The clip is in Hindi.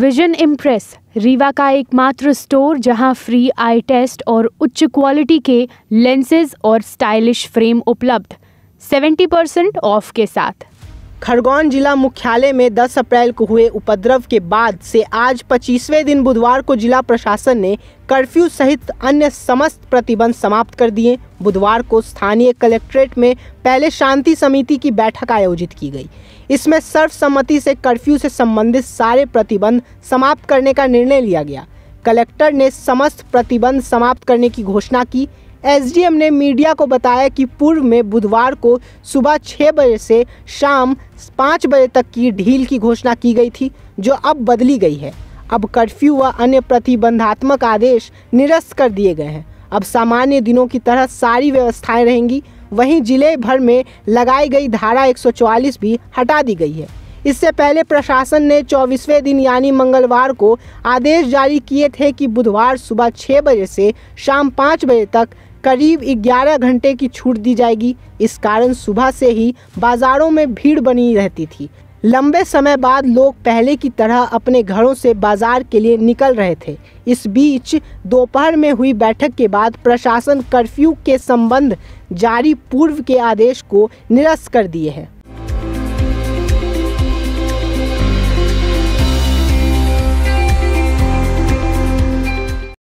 विजन इम्प्रेस रीवा का एकमात्र स्टोर जहां फ्री आई टेस्ट और उच्च क्वालिटी के लेंसेज और स्टाइलिश फ्रेम उपलब्ध 70% ऑफ के साथ खरगोन जिला मुख्यालय में 10 अप्रैल को हुए उपद्रव के बाद से आज 25वें दिन बुधवार को जिला प्रशासन ने कर्फ्यू सहित अन्य समस्त प्रतिबंध समाप्त कर दिए बुधवार को स्थानीय कलेक्ट्रेट में पहले शांति समिति की बैठक आयोजित की गई इसमें सर्वसम्मति से कर्फ्यू से संबंधित सारे प्रतिबंध समाप्त करने का निर्णय लिया गया कलेक्टर ने समस्त प्रतिबंध समाप्त करने की घोषणा की एसडीएम ने मीडिया को बताया कि पूर्व में बुधवार को सुबह छः बजे से शाम पाँच बजे तक की ढील की घोषणा की गई थी जो अब बदली गई है अब कर्फ्यू व अन्य प्रतिबंधात्मक आदेश निरस्त कर दिए गए हैं अब सामान्य दिनों की तरह सारी व्यवस्थाएं रहेंगी वहीं जिले भर में लगाई गई धारा 144 भी हटा दी गई है इससे पहले प्रशासन ने चौबीसवें दिन यानी मंगलवार को आदेश जारी किए थे कि बुधवार सुबह छः बजे से शाम पाँच बजे तक करीब 11 घंटे की छूट दी जाएगी इस कारण सुबह से ही बाजारों में भीड़ बनी रहती थी लंबे समय बाद लोग पहले की तरह अपने घरों से बाजार के लिए निकल रहे थे इस बीच दोपहर में हुई बैठक के बाद प्रशासन कर्फ्यू के संबंध जारी पूर्व के आदेश को निरस्त कर दिए हैं